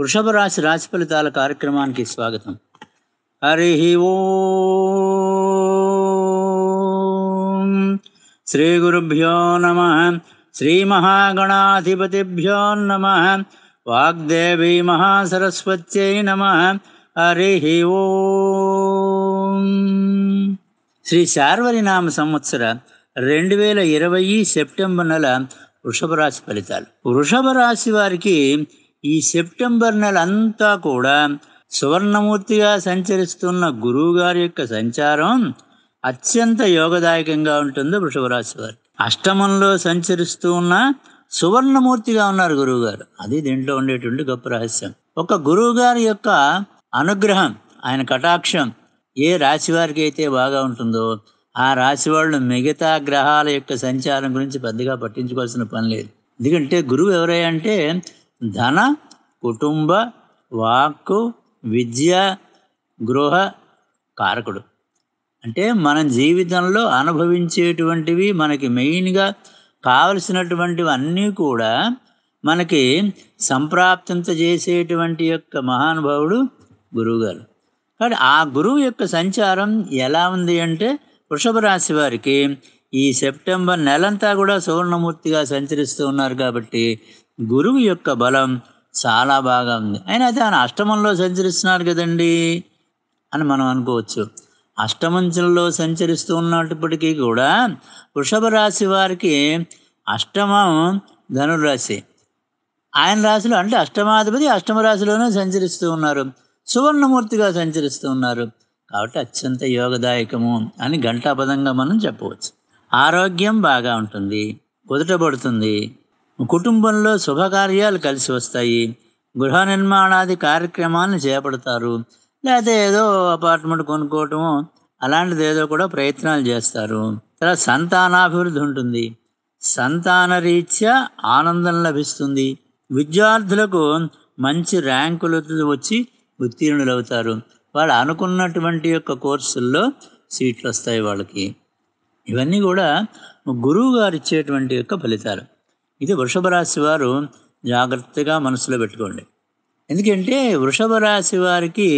వృషభ రాశి రాశి ఫలితాల కార్యక్రమానికి స్వాగతం హరి ఓ శ్రీ గురుభ్యో నమ శ్రీ మహాగణాధిపతిభ్యో నమ వాగ్దేవి మహాసరస్వత్యై నమ హరి ఓ శ్రీ శార్వరినామ సంవత్సర రెండు వేల ఇరవై సెప్టెంబర్ నెల వృషభ రాశి ఫలితాలు వృషభ రాశి వారికి ఈ సెప్టెంబర్ నెల అంతా కూడా సువర్ణమూర్తిగా సంచరిస్తున్న గురువుగారి యొక్క సంచారం అత్యంత యోగదాయకంగా ఉంటుంది వృషభరాశి వారు అష్టమంలో సంచరిస్తూ ఉన్న సువర్ణమూర్తిగా ఉన్నారు గురువుగారు అది దీంట్లో ఉండేటువంటి గొప్ప రహస్యం ఒక గురువుగారి యొక్క అనుగ్రహం ఆయన కటాక్షం ఏ రాశి వారికి అయితే బాగా ఉంటుందో ఆ రాశి వాళ్ళు మిగతా గ్రహాల యొక్క సంచారం గురించి పెద్దగా పట్టించుకోవాల్సిన పని లేదు ఎందుకంటే గురువు ఎవరై అంటే ధన కుటుంబ వాక్కు విద్య గృహ కారకుడు అంటే మన జీవితంలో అనుభవించేటువంటివి మనకి మెయిన్గా కావలసినటువంటివి అన్నీ కూడా మనకి సంప్రాప్తింత చేసేటువంటి యొక్క మహానుభావుడు గురువుగారు కాబట్టి ఆ గురువు యొక్క సంచారం ఎలా ఉంది అంటే వృషభ రాశి వారికి ఈ సెప్టెంబర్ నెలంతా కూడా సువర్ణమూర్తిగా సంచరిస్తూ ఉన్నారు కాబట్టి గురువు యొక్క బలం చాలా బాగా ఉంది అయినా అయితే ఆయన అష్టమంలో సంచరిస్తున్నాడు కదండి అని మనం అనుకోవచ్చు అష్టమంచంలో సంచరిస్తూ ఉన్నప్పటికీ కూడా వృషభ రాశి వారికి అష్టమం ధనురాశి ఆయన రాశిలో అంటే అష్టమాధిపతి అష్టమ రాశిలోనే సంచరిస్తూ ఉన్నారు సువర్ణమూర్తిగా సంచరిస్తూ ఉన్నారు కాబట్టి అత్యంత యోగదాయకము అని ఘంటాపదంగా మనం చెప్పవచ్చు ఆరోగ్యం బాగా ఉంటుంది కుదుటబడుతుంది కుటుంబంలో శుభకార్యాలు కలిసి వస్తాయి గృహ నిర్మాణాది కార్యక్రమాలను చేపడతారు లేకపోతే ఏదో అపార్ట్మెంట్ కొనుక్కోవటము అలాంటిది ఏదో కూడా ప్రయత్నాలు చేస్తారు తర్వాత సంతానాభివృద్ధి ఉంటుంది సంతానరీత్యా ఆనందం లభిస్తుంది విద్యార్థులకు మంచి ర్యాంకులు వచ్చి ఉత్తీర్ణులు అవుతారు వాళ్ళు అనుకున్నటువంటి యొక్క కోర్సుల్లో సీట్లు వస్తాయి వాళ్ళకి ఇవన్నీ కూడా గురువు గారు ఇచ్చేటువంటి యొక్క ఫలితాలు ఇది వృషభ రాశి వారు జాగ్రత్తగా మనసులో పెట్టుకోండి ఎందుకంటే వృషభ రాశి వారికి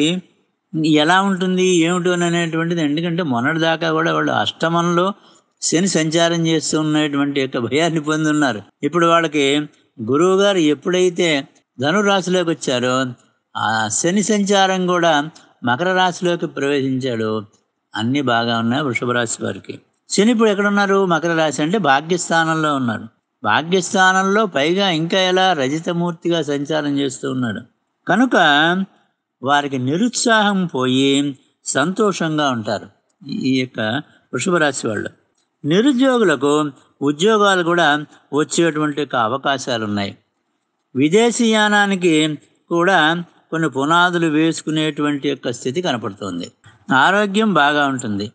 ఎలా ఉంటుంది ఏమిటో అనేటువంటిది ఎందుకంటే మొన్నటిదాకా కూడా వాళ్ళు అష్టమంలో శని సంచారం చేస్తూ ఉన్నటువంటి యొక్క భయాన్ని ఉన్నారు ఇప్పుడు వాళ్ళకి గురువు గారు ఎప్పుడైతే ధనురాశిలోకి వచ్చారో ఆ శని సంచారం కూడా మకర రాశిలోకి ప్రవేశించాడు అన్నీ బాగా ఉన్నాయి వృషభ రాశి వారికి శని ఇప్పుడు ఎక్కడున్నారు మకర రాశి అంటే భాగ్యస్థానంలో ఉన్నారు భాగ్యస్థానంలో పైగా ఇంకా ఎలా రజితమూర్తిగా సంచారం చేస్తూ ఉన్నాడు కనుక వారికి నిరుత్సాహం పోయి సంతోషంగా ఉంటారు ఈ యొక్క వృషభరాశి వాళ్ళు నిరుద్యోగులకు ఉద్యోగాలు కూడా వచ్చేటువంటి అవకాశాలు ఉన్నాయి విదేశీయానానికి కూడా కొన్ని పునాదులు వేసుకునేటువంటి యొక్క స్థితి కనపడుతుంది ఆరోగ్యం బాగా ఉంటుంది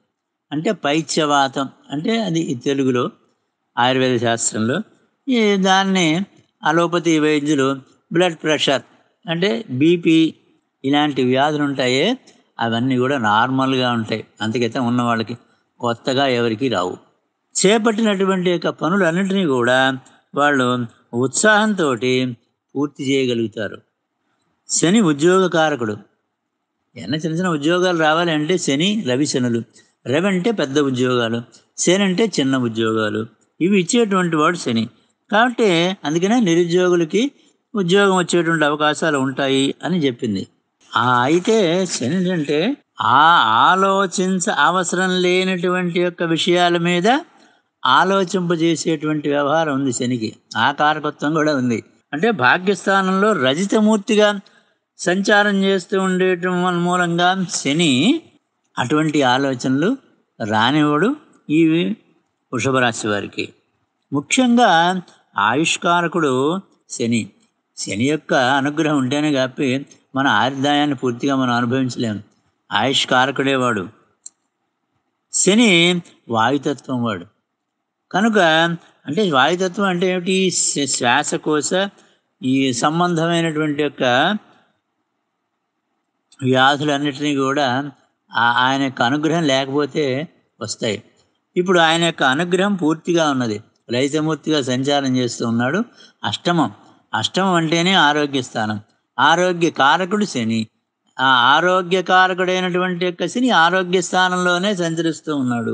అంటే పైత్యవాతం అంటే అది తెలుగులో ఆయుర్వేద శాస్త్రంలో ఈ దాన్ని అలోపతి వైద్యులు బ్లడ్ ప్రెషర్ అంటే బీపీ ఇలాంటి వ్యాధులు ఉంటాయే అవన్నీ కూడా నార్మల్గా ఉంటాయి అందుకైతే ఉన్న వాళ్ళకి కొత్తగా ఎవరికి రావు చేపట్టినటువంటి యొక్క పనులన్నింటినీ కూడా వాళ్ళు ఉత్సాహంతో పూర్తి చేయగలుగుతారు శని ఉద్యోగ కారకుడు ఎన్న చిన్న చిన్న ఉద్యోగాలు రావాలి అంటే శని రవి శనులు రవి అంటే పెద్ద ఉద్యోగాలు శని అంటే చిన్న ఉద్యోగాలు ఇవి ఇచ్చేటువంటి వాడు శని కాబట్టి అందుకనే నిరుద్యోగులకి ఉద్యోగం వచ్చేటువంటి అవకాశాలు ఉంటాయి అని చెప్పింది ఆ అయితే శని అంటే ఆ ఆలోచించ అవసరం లేనటువంటి యొక్క విషయాల మీద ఆలోచింపజేసేటువంటి వ్యవహారం ఉంది శనికి ఆ కారకత్వం కూడా ఉంది అంటే భాగ్యస్థానంలో రజితమూర్తిగా సంచారం చేస్తూ ఉండేటం మూలంగా శని అటువంటి ఆలోచనలు రానివాడు ఈ వృషభ రాశి వారికి ముఖ్యంగా ఆయుష్కారకుడు శని శని యొక్క అనుగ్రహం ఉంటేనే కాపి మన ఆర్దాయాన్ని పూర్తిగా మనం అనుభవించలేము ఆయుష్కారకుడే వాడు శని వాయుతత్వం వాడు కనుక అంటే వాయుతత్వం అంటే ఏమిటి శ్వాసకోశ ఈ సంబంధమైనటువంటి యొక్క వ్యాధులన్నిటినీ కూడా ఆయన యొక్క అనుగ్రహం లేకపోతే వస్తాయి ఇప్పుడు ఆయన యొక్క అనుగ్రహం పూర్తిగా ఉన్నది రహితమూర్తిగా సంచారం చేస్తూ ఉన్నాడు అష్టమం అష్టమం అంటేనే ఆరోగ్య స్థానం ఆరోగ్య కారకుడు శని ఆ ఆరోగ్య కారకుడైనటువంటి యొక్క శని ఆరోగ్య స్థానంలోనే సంచరిస్తూ ఉన్నాడు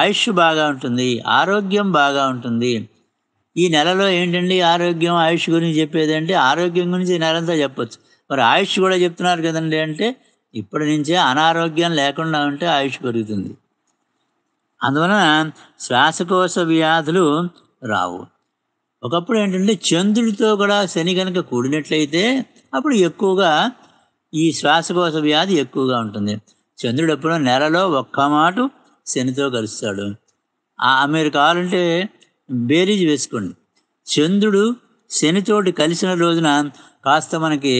ఆయుష్ బాగా ఉంటుంది ఆరోగ్యం బాగా ఉంటుంది ఈ నెలలో ఏంటండి ఆరోగ్యం ఆయుష్ గురించి చెప్పేది అంటే ఆరోగ్యం గురించి నెలంతా చెప్పొచ్చు మరి ఆయుష్ కూడా చెప్తున్నారు కదండి అంటే ఇప్పటి నుంచే అనారోగ్యం లేకుండా ఉంటే ఆయుష్ పెరుగుతుంది అందువలన శ్వాసకోశ వ్యాధులు రావు ఒకప్పుడు ఏంటంటే చంద్రుడితో కూడా శని కనుక కూడినట్లయితే అప్పుడు ఎక్కువగా ఈ శ్వాసకోశ వ్యాధి ఎక్కువగా ఉంటుంది చంద్రుడు ఎప్పుడో నెలలో ఒక్క మాట శనితో కలుస్తాడు మీరు కావాలంటే బేరీజ్ వేసుకోండి చంద్రుడు శనితోటి కలిసిన రోజున కాస్త మనకి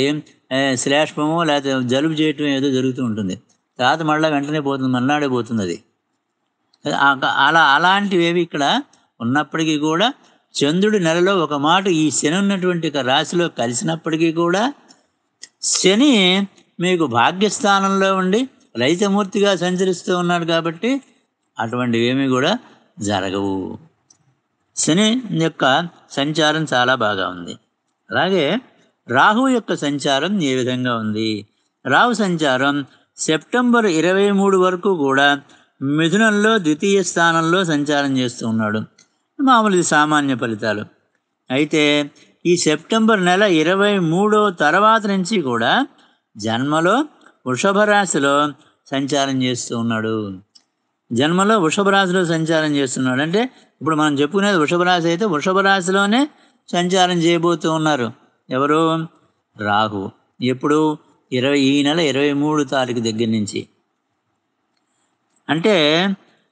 శ్లేష్మము లేకపోతే జలుబు చేయటం ఏదో జరుగుతూ ఉంటుంది తర్వాత మళ్ళీ వెంటనే పోతుంది మన్నాడే పోతుంది అది అలా అలాంటివేవి ఇక్కడ ఉన్నప్పటికీ కూడా చంద్రుడి నెలలో ఒక మాట ఈ శని ఉన్నటువంటి రాశిలో కలిసినప్పటికీ కూడా శని మీకు భాగ్యస్థానంలో ఉండి రైతమూర్తిగా సంచరిస్తూ ఉన్నాడు కాబట్టి అటువంటివి ఏమీ కూడా జరగవు శని యొక్క సంచారం చాలా బాగా ఉంది అలాగే రాహు యొక్క సంచారం ఏ విధంగా ఉంది రాహు సంచారం సెప్టెంబర్ ఇరవై మూడు వరకు కూడా మిథునంలో ద్వితీయ స్థానంలో సంచారం చేస్తూ ఉన్నాడు మామూలు సామాన్య ఫలితాలు అయితే ఈ సెప్టెంబర్ నెల ఇరవై మూడో తర్వాత నుంచి కూడా జన్మలో వృషభ రాశిలో సంచారం చేస్తూ ఉన్నాడు జన్మలో వృషభ రాశిలో సంచారం చేస్తున్నాడు అంటే ఇప్పుడు మనం చెప్పుకునేది వృషభ రాశి అయితే వృషభ రాశిలోనే సంచారం చేయబోతూ ఉన్నారు ఎవరు రాహు ఎప్పుడు ఇరవై ఈ నెల ఇరవై మూడు తారీఖు దగ్గర నుంచి అంటే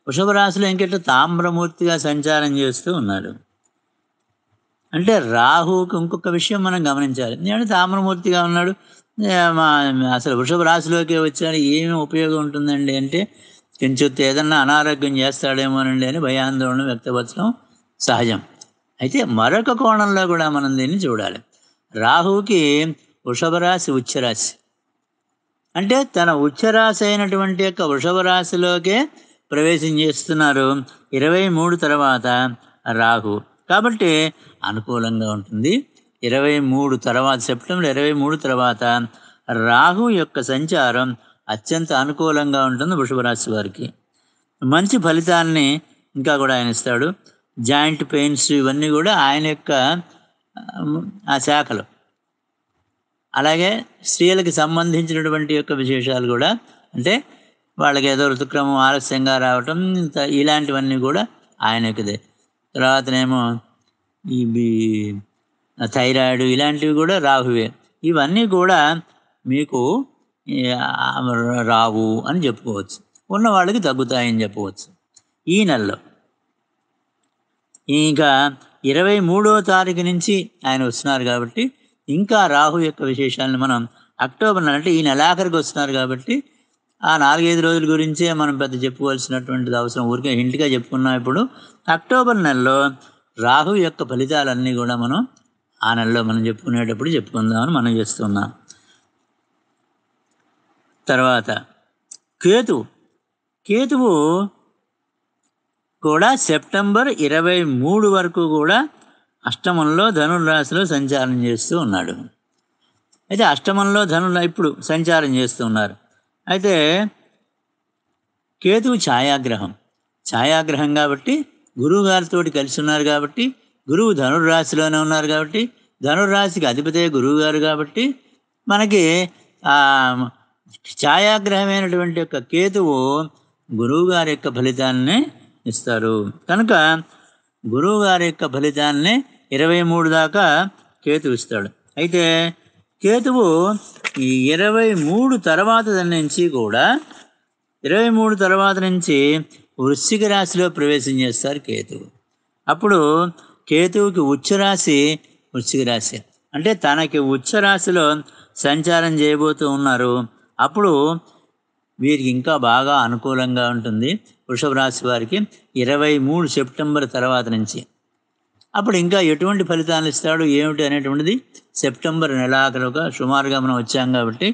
వృషభరాశిలో ఇంకెట్లా తామ్రమూర్తిగా సంచారం చేస్తూ ఉన్నారు అంటే రాహుకి ఇంకొక విషయం మనం గమనించాలి నేను తామ్రమూర్తిగా ఉన్నాడు అసలు వృషభ రాశిలోకి వచ్చాడు ఏమి ఉపయోగం ఉంటుందండి అంటే కొంచెం ఏదన్నా అనారోగ్యం చేస్తాడేమోనండి అని భయాందోళన వ్యక్తపరచడం సహజం అయితే మరొక కోణంలో కూడా మనం దీన్ని చూడాలి రాహుకి వృషభ రాశి ఉచ్చరాశి అంటే తన ఉచ్చరాశి అయినటువంటి యొక్క వృషభ రాశిలోకే ప్రవేశం చేస్తున్నారు ఇరవై మూడు తర్వాత రాహు కాబట్టి అనుకూలంగా ఉంటుంది ఇరవై మూడు తర్వాత సెప్టెంబర్ ఇరవై మూడు తర్వాత రాహు యొక్క సంచారం అత్యంత అనుకూలంగా ఉంటుంది వృషభరాశి వారికి మంచి ఫలితాలని ఇంకా కూడా ఆయన ఇస్తాడు జాయింట్ పెయిన్స్ ఇవన్నీ కూడా ఆయన యొక్క ఆ శాఖలు అలాగే స్త్రీలకు సంబంధించినటువంటి యొక్క విశేషాలు కూడా అంటే వాళ్ళకి ఏదో ఋతుక్రమం ఆలస్యంగా రావటం ఇలాంటివన్నీ కూడా ఆయనకిదే తర్వాతనేమో ఈ థైరాయిడ్ ఇలాంటివి కూడా రాహువే ఇవన్నీ కూడా మీకు రావు అని చెప్పుకోవచ్చు ఉన్న వాళ్ళకి తగ్గుతాయని చెప్పవచ్చు ఈ నెలలో ఇంకా ఇరవై మూడో తారీఖు నుంచి ఆయన వస్తున్నారు కాబట్టి ఇంకా రాహు యొక్క విశేషాలను మనం అక్టోబర్ నెల అంటే ఈ నెలాఖరికి వస్తున్నారు కాబట్టి ఆ నాలుగైదు రోజుల గురించే మనం పెద్ద చెప్పుకోవాల్సినటువంటిది అవసరం ఊరికే ఇంటిగా చెప్పుకున్నాం ఇప్పుడు అక్టోబర్ నెలలో రాహు యొక్క ఫలితాలన్నీ కూడా మనం ఆ నెలలో మనం చెప్పుకునేటప్పుడు చెప్పుకుందామని మనం చేస్తున్నాం తర్వాత కేతు కేతువు కూడా సెప్టెంబర్ ఇరవై మూడు వరకు కూడా అష్టమంలో ధనుర్రాశిలో సంచారం చేస్తూ ఉన్నాడు అయితే అష్టమంలో ధనుల ఇప్పుడు సంచారం చేస్తూ ఉన్నారు అయితే కేతువు ఛాయాగ్రహం ఛాయాగ్రహం కాబట్టి గురువుగారితో కలిసి ఉన్నారు కాబట్టి గురువు ధనుర్రాశిలోనే ఉన్నారు కాబట్టి ధనుర్రాశికి అధిపతే గురువు గారు కాబట్టి మనకి ఛాయాగ్రహమైనటువంటి యొక్క కేతువు గురువుగారి యొక్క ఫలితాన్ని ఇస్తారు కనుక గురువుగారి యొక్క ఫలితాన్ని ఇరవై మూడు దాకా కేతు ఇస్తాడు అయితే కేతువు ఈ ఇరవై మూడు తర్వాత నుంచి కూడా ఇరవై మూడు తర్వాత నుంచి వృశ్చిక రాశిలో ప్రవేశం చేస్తారు కేతువు అప్పుడు కేతువుకి ఉచ్చరాశి వృశ్చిక రాశి అంటే తనకి ఉచ్చరాశిలో సంచారం చేయబోతూ ఉన్నారు అప్పుడు వీరికి ఇంకా బాగా అనుకూలంగా ఉంటుంది వృషభ రాశి వారికి ఇరవై మూడు సెప్టెంబర్ తర్వాత నుంచి అప్పుడు ఇంకా ఎటువంటి ఫలితాలు ఇస్తాడు ఏమిటి అనేటువంటిది సెప్టెంబర్ నెలాఖరుగా సుమారుగా మనం వచ్చాం కాబట్టి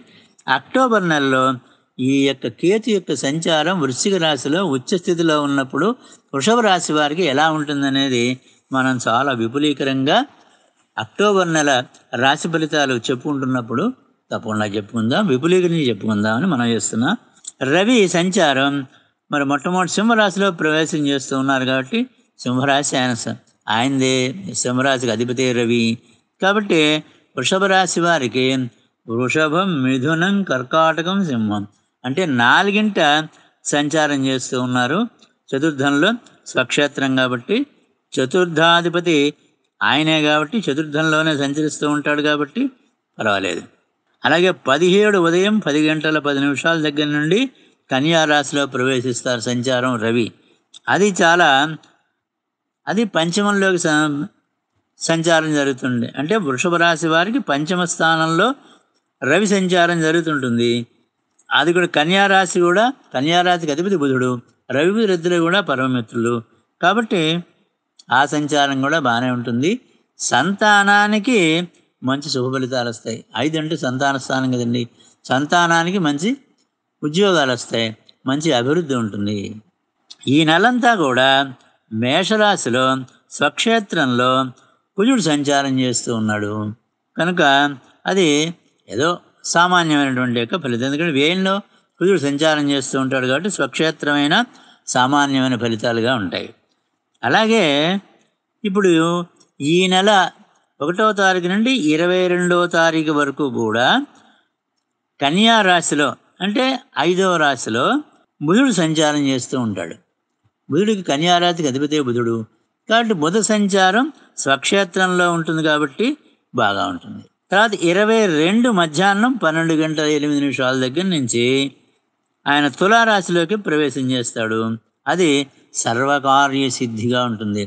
అక్టోబర్ నెలలో ఈ యొక్క కేతు యొక్క సంచారం వృశ్చిక రాశిలో స్థితిలో ఉన్నప్పుడు వృషభ రాశి వారికి ఎలా ఉంటుందనేది మనం చాలా విపులీకరంగా అక్టోబర్ నెల రాశి ఫలితాలు చెప్పుకుంటున్నప్పుడు తప్పకుండా చెప్పుకుందాం విపులీకరించి చెప్పుకుందామని మనం చేస్తున్నాం రవి సంచారం మరి మొట్టమొదటి సింహరాశిలో ప్రవేశం చేస్తూ ఉన్నారు కాబట్టి సింహరాశి ఆయన ఆయనదే సింహరాశికి అధిపతి రవి కాబట్టి వృషభ రాశి వారికి వృషభం మిథునం కర్కాటకం సింహం అంటే నాలుగింట సంచారం చేస్తూ ఉన్నారు చతుర్థంలో స్వక్షేత్రం కాబట్టి చతుర్థాధిపతి ఆయనే కాబట్టి చతుర్థంలోనే సంచరిస్తూ ఉంటాడు కాబట్టి పర్వాలేదు అలాగే పదిహేడు ఉదయం పది గంటల పది నిమిషాల దగ్గర నుండి కన్యారాశిలో ప్రవేశిస్తారు సంచారం రవి అది చాలా అది పంచమంలోకి సంచారం జరుగుతుంది అంటే వృషభ రాశి వారికి పంచమ స్థానంలో రవి సంచారం జరుగుతుంటుంది అది కూడా కన్యారాశి కూడా కన్యారాశికి అధిపతి బుధుడు రవి రద్దులు కూడా పరమమిత్రులు కాబట్టి ఆ సంచారం కూడా బాగానే ఉంటుంది సంతానానికి మంచి శుభ ఫలితాలు వస్తాయి ఐదు అంటే సంతాన స్థానం కదండి సంతానానికి మంచి ఉద్యోగాలు వస్తాయి మంచి అభివృద్ధి ఉంటుంది ఈ నెలంతా కూడా మేషరాశిలో స్వక్షేత్రంలో కుజుడు సంచారం చేస్తూ ఉన్నాడు కనుక అది ఏదో సామాన్యమైనటువంటి యొక్క ఫలితం ఎందుకంటే వేయంలో కుజుడు సంచారం చేస్తూ ఉంటాడు కాబట్టి స్వక్షేత్రమైన సామాన్యమైన ఫలితాలుగా ఉంటాయి అలాగే ఇప్పుడు ఈ నెల ఒకటో తారీఖు నుండి ఇరవై రెండవ తారీఖు వరకు కూడా కన్యా రాశిలో అంటే ఐదవ రాశిలో బుధుడు సంచారం చేస్తూ ఉంటాడు వీడికి కన్యారాతికి అధిపతే బుధుడు కాబట్టి బుధ సంచారం స్వక్షేత్రంలో ఉంటుంది కాబట్టి బాగా ఉంటుంది తర్వాత ఇరవై రెండు మధ్యాహ్నం పన్నెండు గంటల ఎనిమిది నిమిషాల దగ్గర నుంచి ఆయన తులారాశిలోకి ప్రవేశం చేస్తాడు అది సర్వకార్య సిద్ధిగా ఉంటుంది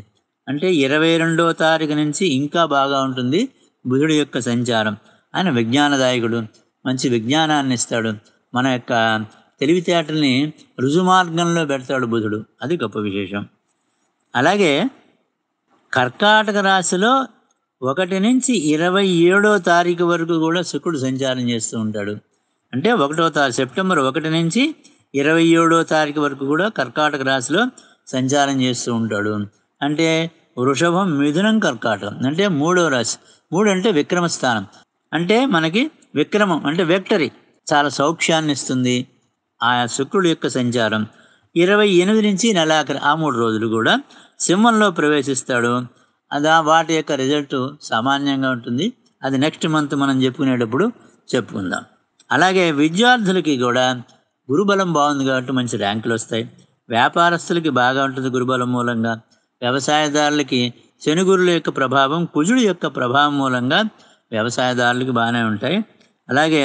అంటే ఇరవై రెండవ తారీఖు నుంచి ఇంకా బాగా ఉంటుంది బుధుడి యొక్క సంచారం ఆయన విజ్ఞానదాయకుడు మంచి విజ్ఞానాన్ని ఇస్తాడు మన యొక్క తెలివితేటల్ని రుజుమార్గంలో పెడతాడు బుధుడు అది గొప్ప విశేషం అలాగే కర్కాటక రాశిలో ఒకటి నుంచి ఇరవై ఏడో తారీఖు వరకు కూడా శుక్రుడు సంచారం చేస్తూ ఉంటాడు అంటే ఒకటో తారీఖు సెప్టెంబర్ ఒకటి నుంచి ఇరవై ఏడో తారీఖు వరకు కూడా కర్కాటక రాశిలో సంచారం చేస్తూ ఉంటాడు అంటే వృషభం మిథునం కర్కాటకం అంటే మూడో రాశి మూడు అంటే విక్రమ స్థానం అంటే మనకి విక్రమం అంటే వెక్టరీ చాలా సౌఖ్యాన్ని ఇస్తుంది ఆ శుక్రుడు యొక్క సంచారం ఇరవై ఎనిమిది నుంచి నెలాఖరి ఆ మూడు రోజులు కూడా సింహంలో ప్రవేశిస్తాడు అదా వాటి యొక్క రిజల్ట్ సామాన్యంగా ఉంటుంది అది నెక్స్ట్ మంత్ మనం చెప్పుకునేటప్పుడు చెప్పుకుందాం అలాగే విద్యార్థులకి కూడా గురుబలం బాగుంది కాబట్టి మంచి ర్యాంకులు వస్తాయి వ్యాపారస్తులకి బాగా ఉంటుంది గురుబలం మూలంగా వ్యవసాయదారులకి శనుగురుల యొక్క ప్రభావం కుజుడు యొక్క ప్రభావం మూలంగా వ్యవసాయదారులకి బాగానే ఉంటాయి అలాగే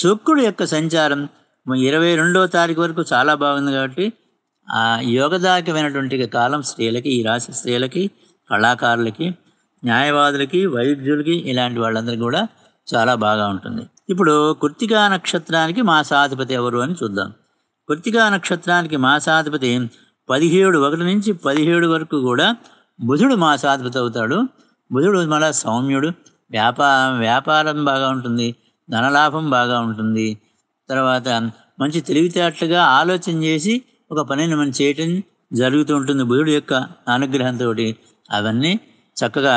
శుక్రుడు యొక్క సంచారం ఇరవై రెండో తారీఖు వరకు చాలా బాగుంది కాబట్టి ఆ యోగదాయకమైనటువంటి కాలం స్త్రీలకి ఈ రాశి స్త్రీలకి కళాకారులకి న్యాయవాదులకి వైద్యులకి ఇలాంటి వాళ్ళందరికీ కూడా చాలా బాగా ఉంటుంది ఇప్పుడు కృత్తికా నక్షత్రానికి మాసాధిపతి ఎవరు అని చూద్దాం కృత్తికా నక్షత్రానికి మాసాధిపతి పదిహేడు ఒకటి నుంచి పదిహేడు వరకు కూడా బుధుడు మాసాధిపతి అవుతాడు బుధుడు మళ్ళా సౌమ్యుడు వ్యాపారం వ్యాపారం బాగా ఉంటుంది ధనలాభం బాగా ఉంటుంది తర్వాత మంచి తెలివితేటలుగా ఆలోచన చేసి ఒక పనిని మనం చేయటం జరుగుతూ ఉంటుంది బుధుడు యొక్క అనుగ్రహంతో అవన్నీ చక్కగా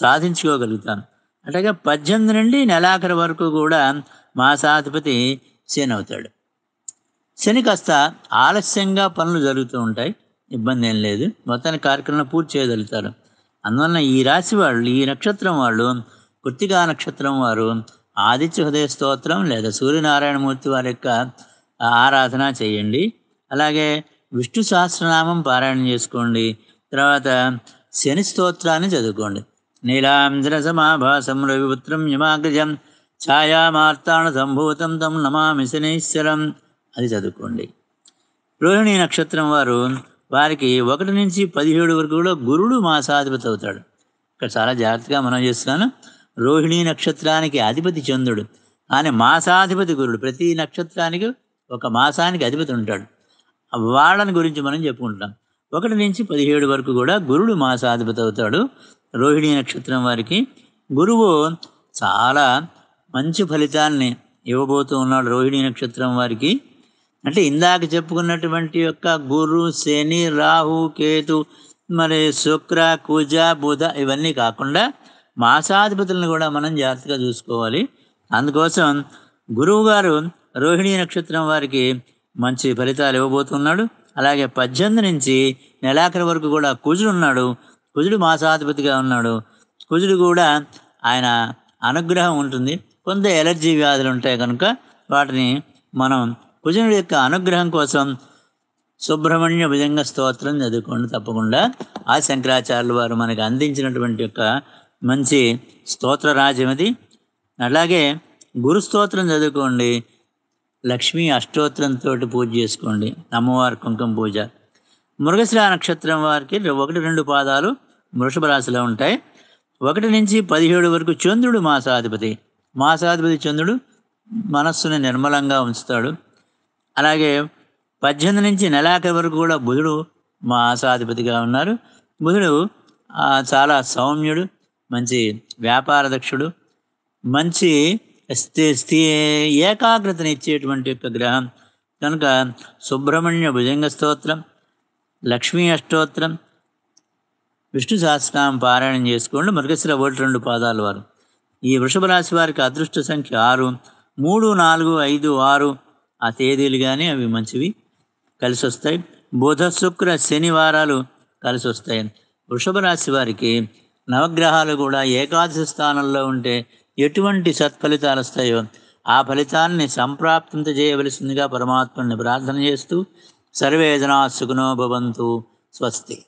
సాధించుకోగలుగుతాం అట్లాగే పద్దెనిమిది నుండి నెలాఖరు వరకు కూడా మాసాధిపతి శని అవుతాడు శని కాస్త ఆలస్యంగా పనులు జరుగుతూ ఉంటాయి ఇబ్బంది ఏం లేదు మొత్తాన్ని కార్యక్రమాలు పూర్తి చేయగలుగుతారు అందువలన ఈ రాశి వాళ్ళు ఈ నక్షత్రం వాళ్ళు కృత్తికా నక్షత్రం వారు ఆదిత్య హృదయ స్తోత్రం లేదా సూర్యనారాయణమూర్తి వారి యొక్క ఆరాధన చేయండి అలాగే విష్ణు సహస్రనామం పారాయణ చేసుకోండి తర్వాత శని స్తోత్రాన్ని చదువుకోండి నీలాంధ్ర సమాభాసం రవిపుత్రం యమాగ్రజం ఛాయామార్తాణ సంభూతం తం నమామి శనీశ్వరం అది చదువుకోండి రోహిణి నక్షత్రం వారు వారికి ఒకటి నుంచి పదిహేడు వరకు కూడా గురుడు మాసాధిపతి అవుతాడు ఇక్కడ చాలా జాగ్రత్తగా మనం చేస్తున్నాను రోహిణీ నక్షత్రానికి అధిపతి చంద్రుడు ఆయన మాసాధిపతి గురుడు ప్రతి నక్షత్రానికి ఒక మాసానికి అధిపతి ఉంటాడు వాళ్ళని గురించి మనం చెప్పుకుంటాం ఒకటి నుంచి పదిహేడు వరకు కూడా గురుడు మాసాధిపతి అవుతాడు రోహిణీ నక్షత్రం వారికి గురువు చాలా మంచి ఫలితాన్ని ఇవ్వబోతూ ఉన్నాడు రోహిణీ నక్షత్రం వారికి అంటే ఇందాక చెప్పుకున్నటువంటి యొక్క గురు శని రాహు కేతు మరి శుక్ర కుజ బుధ ఇవన్నీ కాకుండా మాసాధిపతులను కూడా మనం జాగ్రత్తగా చూసుకోవాలి అందుకోసం గురువు గారు రోహిణీ నక్షత్రం వారికి మంచి ఫలితాలు ఇవ్వబోతున్నాడు అలాగే పద్దెనిమిది నుంచి నెలాఖరి వరకు కూడా కుజుడు ఉన్నాడు కుజుడు మాసాధిపతిగా ఉన్నాడు కుజుడు కూడా ఆయన అనుగ్రహం ఉంటుంది కొంత ఎలర్జీ వ్యాధులు ఉంటాయి కనుక వాటిని మనం కుజునుడి యొక్క అనుగ్రహం కోసం సుబ్రహ్మణ్య భుజంగ స్తోత్రం చదువుకోండి తప్పకుండా ఆ శంకరాచార్యులు వారు మనకు అందించినటువంటి యొక్క మంచి స్తోత్ర రాజ్యం అది అలాగే గురు స్తోత్రం చదువుకోండి లక్ష్మీ అష్టోత్రంతో పూజ చేసుకోండి అమ్మవారి కుంకుమ పూజ మృగశిర నక్షత్రం వారికి ఒకటి రెండు పాదాలు వృషభ రాశిలో ఉంటాయి ఒకటి నుంచి పదిహేడు వరకు చంద్రుడు మాసాధిపతి మాసాధిపతి చంద్రుడు మనస్సుని నిర్మలంగా ఉంచుతాడు అలాగే పద్దెనిమిది నుంచి నెలాఖరి వరకు కూడా బుధుడు మాసాధిపతిగా ఉన్నారు బుధుడు చాలా సౌమ్యుడు మంచి వ్యాపార దక్షుడు మంచి స్థి ఇచ్చేటువంటి యొక్క గ్రహం కనుక సుబ్రహ్మణ్య భుజంగ స్తోత్రం లక్ష్మీ అష్టోత్రం విష్ణు సహస్రనామం పారాయణం చేసుకోండి మృగశిర ఒకటి రెండు పాదాలు వారు ఈ వృషభ రాశి వారికి అదృష్ట సంఖ్య ఆరు మూడు నాలుగు ఐదు ఆరు ఆ తేదీలు కానీ అవి మంచివి కలిసి వస్తాయి బుధ శుక్ర శనివారాలు కలిసి వస్తాయి వృషభ రాశి వారికి నవగ్రహాలు కూడా ఏకాదశి స్థానంలో ఉంటే ఎటువంటి సత్ఫలితాలు వస్తాయో ఆ ఫలితాన్ని సంప్రాప్తింత చేయవలసిందిగా పరమాత్మని ప్రార్థన చేస్తూ సర్వేదనా సుఖనోభవంతు స్వస్తి